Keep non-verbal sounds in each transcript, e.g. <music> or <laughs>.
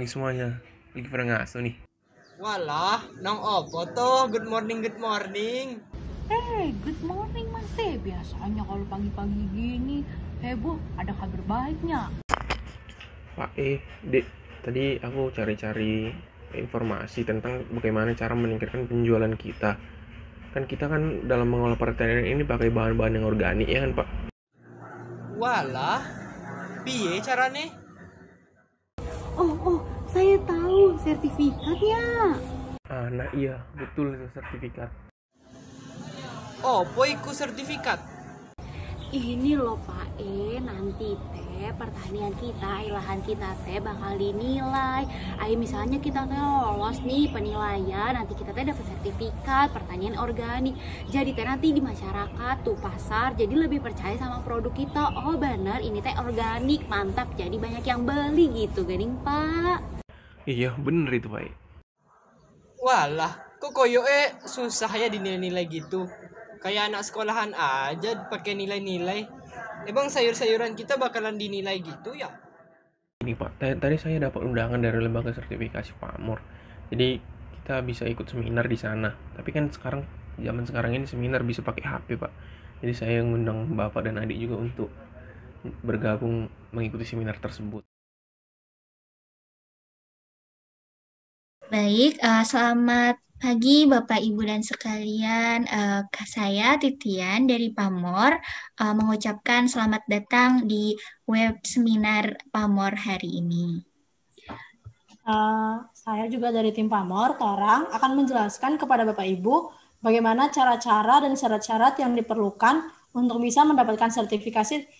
pagi semuanya. Lagi pernah ngaso nih. Walah, nong opo tuh Good morning, good morning. Eh, hey, good morning masih e. Biasanya kalau pagi-pagi gini, heboh, ada kabar baiknya. Pak eh, Dek, tadi aku cari-cari informasi tentang bagaimana cara meningkatkan penjualan kita. Kan kita kan dalam mengolah pertanian ini pakai bahan-bahan yang organik ya kan, Pak? Walah, piye carane? Oh, oh, saya tahu sertifikatnya. Ah, nah iya, betul itu sertifikat. Oh, boyku sertifikat. Ini loh Pak E, nanti teh pertanian kita, lahan kita teh bakal dinilai. Ayo misalnya kita teh lolos nih penilaian, nanti kita teh dapat sertifikat pertanian organik. Jadi teh nanti di masyarakat tuh pasar jadi lebih percaya sama produk kita. Oh benar, ini teh organik, mantap. Jadi banyak yang beli gitu, gening Pak iya bener itu pak walah kok koyo eh susah ya dinilai-nilai gitu kayak anak sekolahan aja pakai nilai-nilai emang sayur-sayuran kita bakalan dinilai gitu ya ini pak tadi saya dapat undangan dari lembaga sertifikasi pamor jadi kita bisa ikut seminar di sana tapi kan sekarang zaman sekarang ini seminar bisa pakai HP pak jadi saya mengundang bapak dan adik juga untuk bergabung mengikuti seminar tersebut Baik, uh, selamat pagi Bapak Ibu dan sekalian. Uh, saya Titian dari Pamor uh, mengucapkan selamat datang di web seminar Pamor hari ini. Uh, saya juga dari tim Pamor, Torang akan menjelaskan kepada Bapak Ibu bagaimana cara-cara dan syarat-syarat yang diperlukan untuk bisa mendapatkan sertifikasi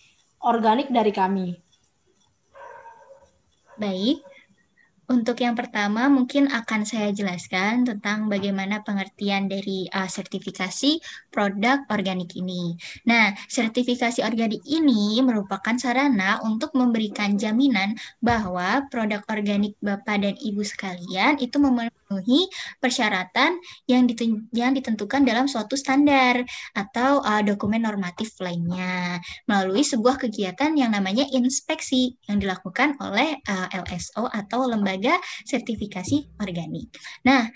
organik dari kami. Baik, untuk yang pertama, mungkin akan saya jelaskan tentang bagaimana pengertian dari uh, sertifikasi produk organik ini. Nah, sertifikasi organik ini merupakan sarana untuk memberikan jaminan bahwa produk organik Bapak dan Ibu sekalian itu memenuhi memenuhi persyaratan yang, yang ditentukan dalam suatu standar atau uh, dokumen normatif lainnya melalui sebuah kegiatan yang namanya inspeksi yang dilakukan oleh uh, LSO atau lembaga sertifikasi organik. Nah,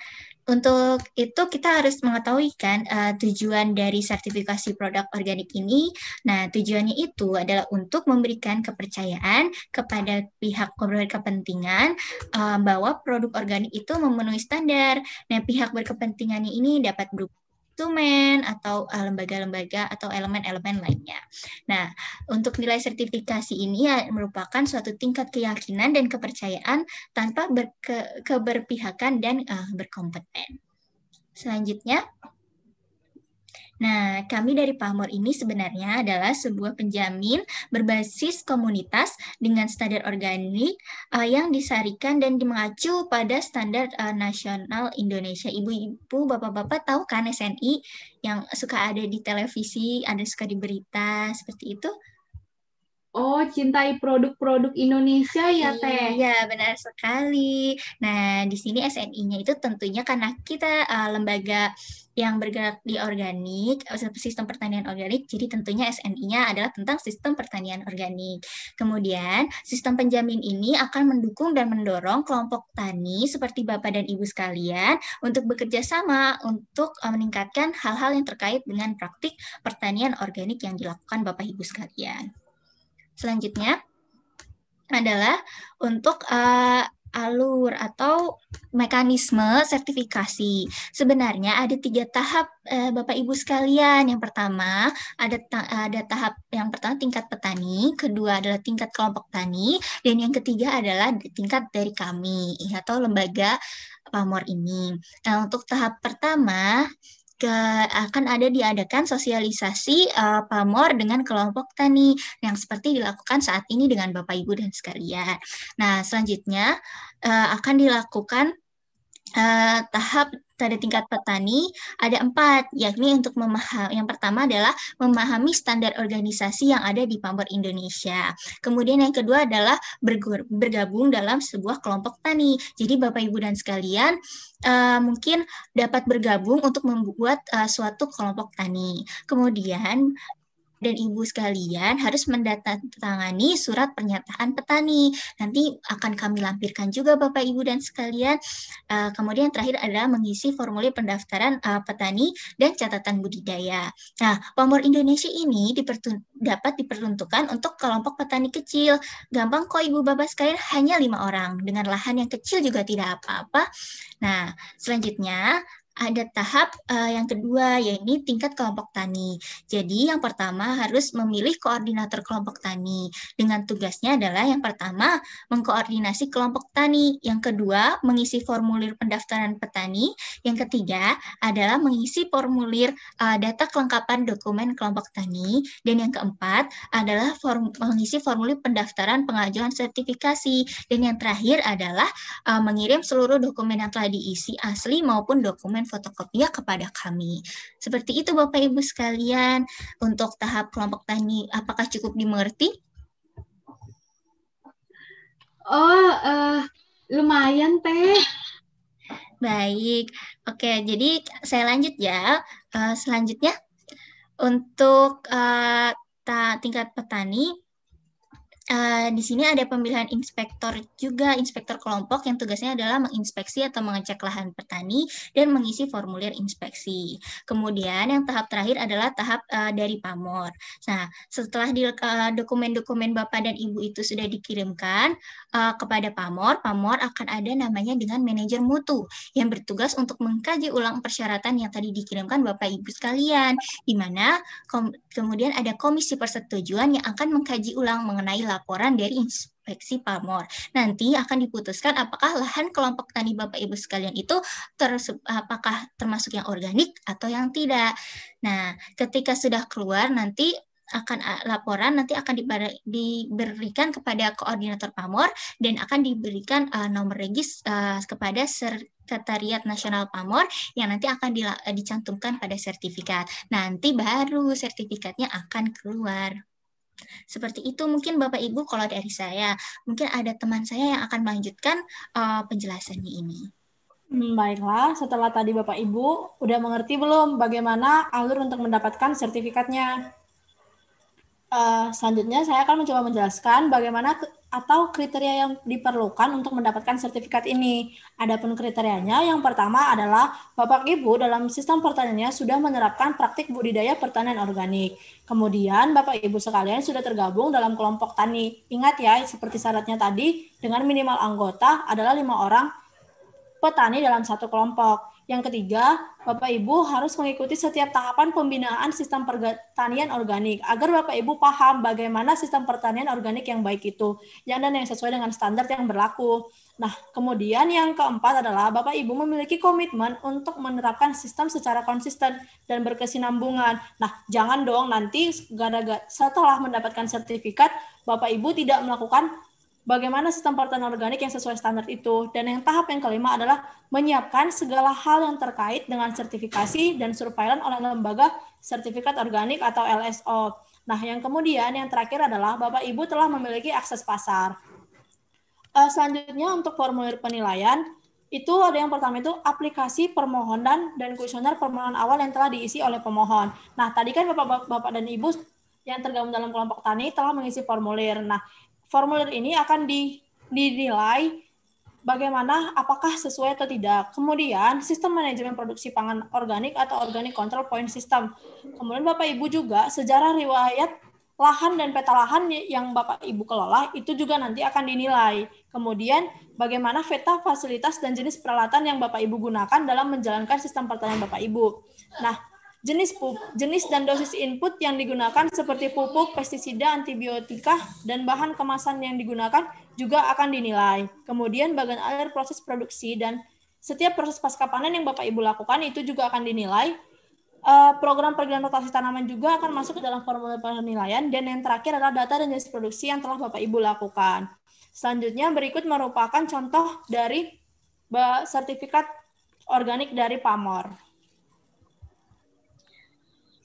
untuk itu kita harus mengetahui kan uh, tujuan dari sertifikasi produk organik ini. Nah, tujuannya itu adalah untuk memberikan kepercayaan kepada pihak berkepentingan uh, eh, bahwa produk organik itu memenuhi standar. Nah, pihak berkepentingannya ini dapat berupa instrumen atau eh, lembaga-lembaga atau elemen-elemen lainnya. Nah, untuk nilai sertifikasi ini ya merupakan suatu tingkat keyakinan dan kepercayaan tanpa berke keberpihakan dan uh, berkompeten. Selanjutnya, Nah, kami dari Pamor ini sebenarnya adalah sebuah penjamin berbasis komunitas dengan standar organik uh, yang disarikan dan mengacu pada standar uh, nasional Indonesia. Ibu-ibu, bapak-bapak tahu kan SNI yang suka ada di televisi, ada suka di berita seperti itu? Oh, cintai produk-produk Indonesia ya, iya, Teh? Iya, benar sekali. Nah, di sini SNI-nya itu tentunya karena kita uh, lembaga yang bergerak di organik, eh, sistem pertanian organik, jadi tentunya SNI-nya adalah tentang sistem pertanian organik. Kemudian, sistem penjamin ini akan mendukung dan mendorong kelompok tani seperti Bapak dan Ibu sekalian untuk bekerja sama untuk eh, meningkatkan hal-hal yang terkait dengan praktik pertanian organik yang dilakukan Bapak Ibu sekalian selanjutnya adalah untuk uh, alur atau mekanisme sertifikasi. Sebenarnya ada tiga tahap eh, Bapak Ibu sekalian. Yang pertama ada ta ada tahap yang pertama tingkat petani, kedua adalah tingkat kelompok tani, dan yang ketiga adalah tingkat dari kami atau lembaga pamor ini. Nah untuk tahap pertama ke, akan ada diadakan sosialisasi uh, pamor dengan kelompok tani yang seperti dilakukan saat ini dengan Bapak Ibu dan sekalian. Nah, selanjutnya uh, akan dilakukan uh, tahap pada tingkat petani ada empat, yakni untuk memahami yang pertama adalah memahami standar organisasi yang ada di Pamor Indonesia. Kemudian yang kedua adalah bergabung dalam sebuah kelompok tani. Jadi Bapak Ibu dan sekalian uh, mungkin dapat bergabung untuk membuat uh, suatu kelompok tani. Kemudian dan ibu sekalian harus mendatangani surat pernyataan petani. Nanti akan kami lampirkan juga Bapak Ibu dan sekalian. Eh, kemudian terakhir adalah mengisi formulir pendaftaran eh, petani dan catatan budidaya. Nah, pamor Indonesia ini dapat diperuntukkan untuk kelompok petani kecil. Gampang kok Ibu Bapak sekalian hanya lima orang dengan lahan yang kecil juga tidak apa-apa. Nah, selanjutnya ada tahap uh, yang kedua yaitu tingkat kelompok tani. Jadi yang pertama harus memilih koordinator kelompok tani dengan tugasnya adalah yang pertama mengkoordinasi kelompok tani, yang kedua mengisi formulir pendaftaran petani, yang ketiga adalah mengisi formulir uh, data kelengkapan dokumen kelompok tani dan yang keempat adalah form mengisi formulir pendaftaran pengajuan sertifikasi dan yang terakhir adalah uh, mengirim seluruh dokumen yang telah diisi asli maupun dokumen fotokopia kepada kami. Seperti itu Bapak Ibu sekalian untuk tahap kelompok tani apakah cukup dimengerti? Oh, uh, lumayan teh. Baik, oke. Jadi saya lanjut ya. Uh, selanjutnya untuk uh, tingkat petani Eh, di sini ada pemilihan inspektor juga, inspektor kelompok yang tugasnya adalah menginspeksi atau mengecek lahan petani dan mengisi formulir inspeksi. Kemudian yang tahap terakhir adalah tahap uh, dari pamor. Nah, setelah eh, dokumen-dokumen uh, Bapak dan Ibu itu sudah dikirimkan uh, kepada pamor, pamor akan ada namanya dengan manajer mutu yang bertugas untuk mengkaji ulang persyaratan yang tadi dikirimkan Bapak Ibu sekalian, di mana kemudian ada komisi persetujuan yang akan mengkaji ulang mengenai laporan dari inspeksi pamor. Nanti akan diputuskan apakah lahan kelompok tani Bapak Ibu sekalian itu ter, apakah termasuk yang organik atau yang tidak. Nah, ketika sudah keluar nanti akan laporan nanti akan diberikan kepada koordinator pamor dan akan diberikan uh, nomor regis uh, kepada Sekretariat Nasional Pamor yang nanti akan e, dicantumkan pada sertifikat. Nanti baru sertifikatnya akan keluar. Seperti itu mungkin Bapak Ibu kalau dari saya. Mungkin ada teman saya yang akan melanjutkan uh, penjelasannya ini. Hmm, baiklah, setelah tadi Bapak Ibu udah mengerti belum bagaimana alur untuk mendapatkan sertifikatnya? Eh, selanjutnya saya akan mencoba menjelaskan bagaimana atau kriteria yang diperlukan untuk mendapatkan sertifikat ini. Adapun kriterianya, yang pertama adalah Bapak Ibu dalam sistem pertaniannya sudah menerapkan praktik budidaya pertanian organik. Kemudian Bapak Ibu sekalian sudah tergabung dalam kelompok tani. Ingat ya, seperti syaratnya tadi, dengan minimal anggota adalah lima orang petani dalam satu kelompok. Yang ketiga, Bapak Ibu harus mengikuti setiap tahapan pembinaan sistem pertanian organik agar Bapak Ibu paham bagaimana sistem pertanian organik yang baik itu yang dan yang sesuai dengan standar yang berlaku. Nah, kemudian yang keempat adalah Bapak Ibu memiliki komitmen untuk menerapkan sistem secara konsisten dan berkesinambungan. Nah, jangan dong nanti gara-gara setelah mendapatkan sertifikat Bapak Ibu tidak melakukan bagaimana sistem pertanian organik yang sesuai standar itu. Dan yang tahap yang kelima adalah menyiapkan segala hal yang terkait dengan sertifikasi dan surveillance oleh lembaga sertifikat organik atau LSO. Nah, yang kemudian yang terakhir adalah Bapak Ibu telah memiliki akses pasar. Eh, selanjutnya untuk formulir penilaian itu ada yang pertama itu aplikasi permohonan dan kuesioner permohonan awal yang telah diisi oleh pemohon. Nah, tadi kan Bapak-bapak dan Ibu yang tergabung dalam kelompok tani telah mengisi formulir. Nah, formulir ini akan dinilai bagaimana apakah sesuai atau tidak. Kemudian sistem manajemen produksi pangan organik atau organic control point system. Kemudian Bapak Ibu juga sejarah riwayat lahan dan peta lahan yang Bapak Ibu kelola itu juga nanti akan dinilai. Kemudian bagaimana peta fasilitas dan jenis peralatan yang Bapak Ibu gunakan dalam menjalankan sistem pertanian Bapak Ibu. Nah, Jenis pupuk, jenis dan dosis input yang digunakan seperti pupuk, pestisida, antibiotika, dan bahan kemasan yang digunakan juga akan dinilai. Kemudian bagian air proses produksi dan setiap proses pasca panen yang Bapak Ibu lakukan itu juga akan dinilai. Eh, program-program rotasi tanaman juga akan masuk ke dalam formulir penilaian. Dan yang terakhir adalah data dan jenis produksi yang telah Bapak Ibu lakukan. Selanjutnya berikut merupakan contoh dari sertifikat organik dari pamor.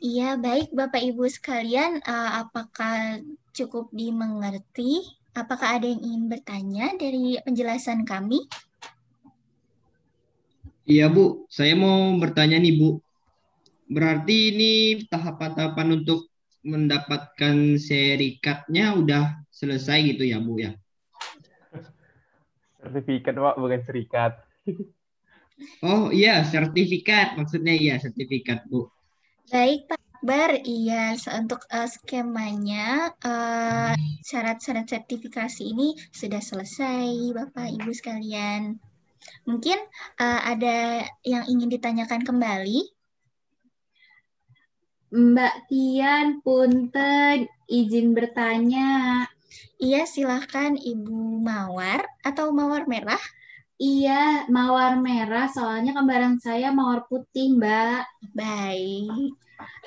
Iya, baik Bapak Ibu sekalian, uh, apakah cukup dimengerti? Apakah ada yang ingin bertanya dari penjelasan kami? Iya, Bu. Saya mau bertanya nih, Bu. Berarti ini tahapan-tahapan untuk mendapatkan serikatnya udah selesai gitu ya, Bu ya? <laughs> Sertifikat, Pak, bukan serikat. Oh iya, sertifikat. Maksudnya iya, sertifikat, Bu. Baik Pak Akbar, iya untuk uh, skemanya eh, syarat-syarat uh, sertifikasi ini sudah selesai Bapak Ibu sekalian. Mungkin uh, ada yang ingin ditanyakan kembali? Mbak Tian, punten, izin bertanya. Iya, silahkan Ibu Mawar atau Mawar Merah. Iya, mawar merah. Soalnya kembaran saya mawar putih, Mbak. Baik.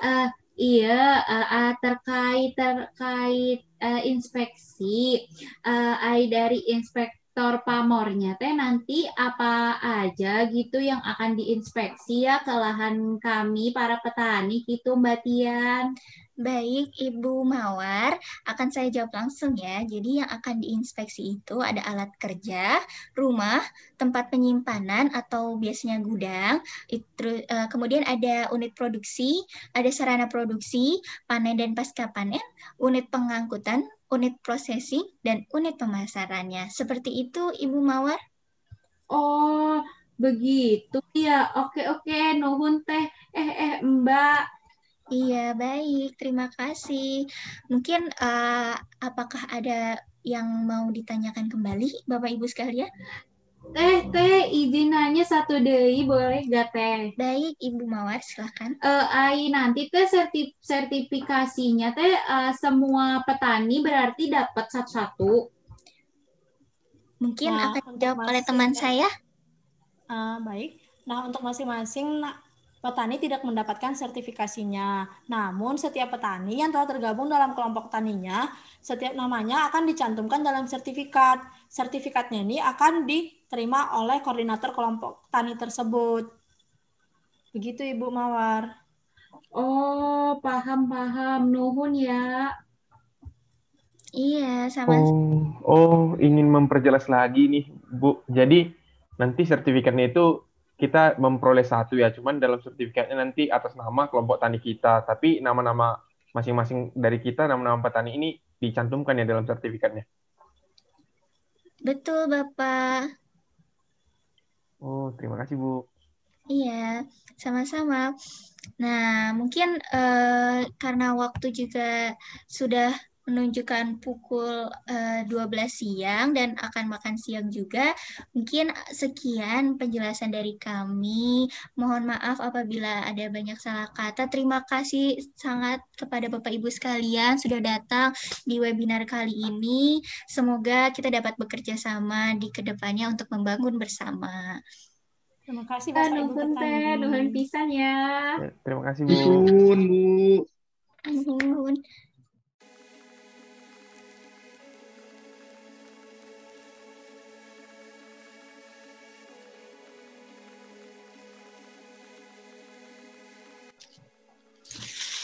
Uh, iya, uh, terkait terkait uh, inspeksi, uh, dari inspektor pamornya teh nanti apa aja gitu yang akan diinspeksi ya ke lahan kami para petani gitu, Mbak Tian. Baik, Ibu Mawar, akan saya jawab langsung ya. Jadi yang akan diinspeksi itu ada alat kerja, rumah, tempat penyimpanan atau biasanya gudang, itu, uh, e, kemudian ada unit produksi, ada sarana produksi, panen dan pasca panen, unit pengangkutan, unit processing, dan unit pemasarannya. Seperti itu, Ibu Mawar? Oh, begitu ya. Oke, oke, nuhun teh. Eh, eh, Mbak Iya, baik. Terima kasih. Mungkin uh, apakah ada yang mau ditanyakan kembali, Bapak Ibu sekalian? Teh, teh, izin nanya satu deh, boleh gak teh? Baik, Ibu Mawar, silahkan. Uh, eh, ai, nanti teh sertif sertifikasinya teh uh, semua petani berarti dapat satu-satu. Mungkin nah, akan dijawab oleh teman ya. saya. Uh, baik. Nah, untuk masing-masing nah, petani tidak mendapatkan sertifikasinya. Namun setiap petani yang telah tergabung dalam kelompok taninya, setiap namanya akan dicantumkan dalam sertifikat. Sertifikatnya ini akan diterima oleh koordinator kelompok tani tersebut. Begitu Ibu Mawar. Oh, paham-paham. Nuhun ya. Iya, sama. Oh, oh, ingin memperjelas lagi nih, Bu. Jadi nanti sertifikatnya itu kita memperoleh satu ya, cuman dalam sertifikatnya nanti atas nama kelompok tani kita, tapi nama-nama masing-masing dari kita, nama-nama petani ini dicantumkan ya dalam sertifikatnya. Betul, Bapak. Oh, terima kasih, Bu. Iya, sama-sama. Nah, mungkin uh, karena waktu juga sudah menunjukkan pukul uh, eh, 12 siang dan akan makan siang juga. Mungkin sekian penjelasan dari kami. Mohon maaf apabila ada banyak salah kata. Terima kasih sangat kepada Bapak Ibu sekalian sudah datang di webinar kali ini. Semoga kita dapat bekerja sama di kedepannya untuk membangun bersama. Terima kasih Bapak Ibu Petani. Nuhun pisan ya. Terima kasih Bu. Nuhun Bu. Nuhun.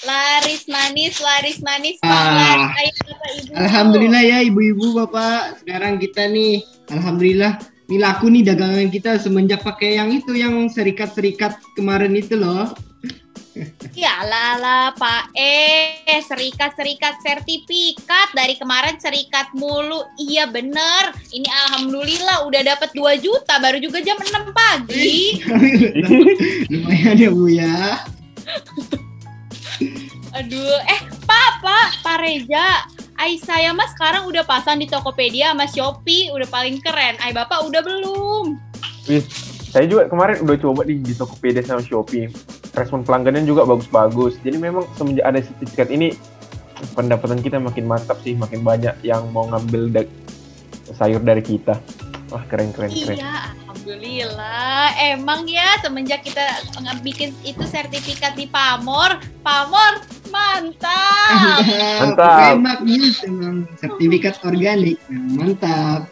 Laris manis, laris manis, ah. Pak. Alhamdulillah ya Ibu-ibu, Bapak. Sekarang kita nih, Alhamdulillah. Ini laku nih dagangan kita semenjak pakai yang itu, yang serikat-serikat kemarin itu loh. Ya lala Pak E. serikat-serikat sertifikat dari kemarin serikat mulu. Iya bener. Ini alhamdulillah udah dapat 2 juta baru juga jam 6 pagi. <laughs> Lumayan ya Bu ya. Aduh, eh papa Pak, Reza, Reja. saya mas sekarang udah pasang di Tokopedia sama Shopee, udah paling keren. ay Bapak udah belum? Wih, saya juga kemarin udah coba di, di Tokopedia sama Shopee. Respon pelanggannya juga bagus-bagus. Jadi memang semenjak ada sertifikat ini, pendapatan kita makin mantap sih, makin banyak yang mau ngambil sayur dari kita. Wah keren keren iya, keren. Iya, alhamdulillah. Emang ya semenjak kita bikin itu sertifikat di Pamor, Pamor Mantap. Mantap. Iya, memang sertifikat organik. Mantap.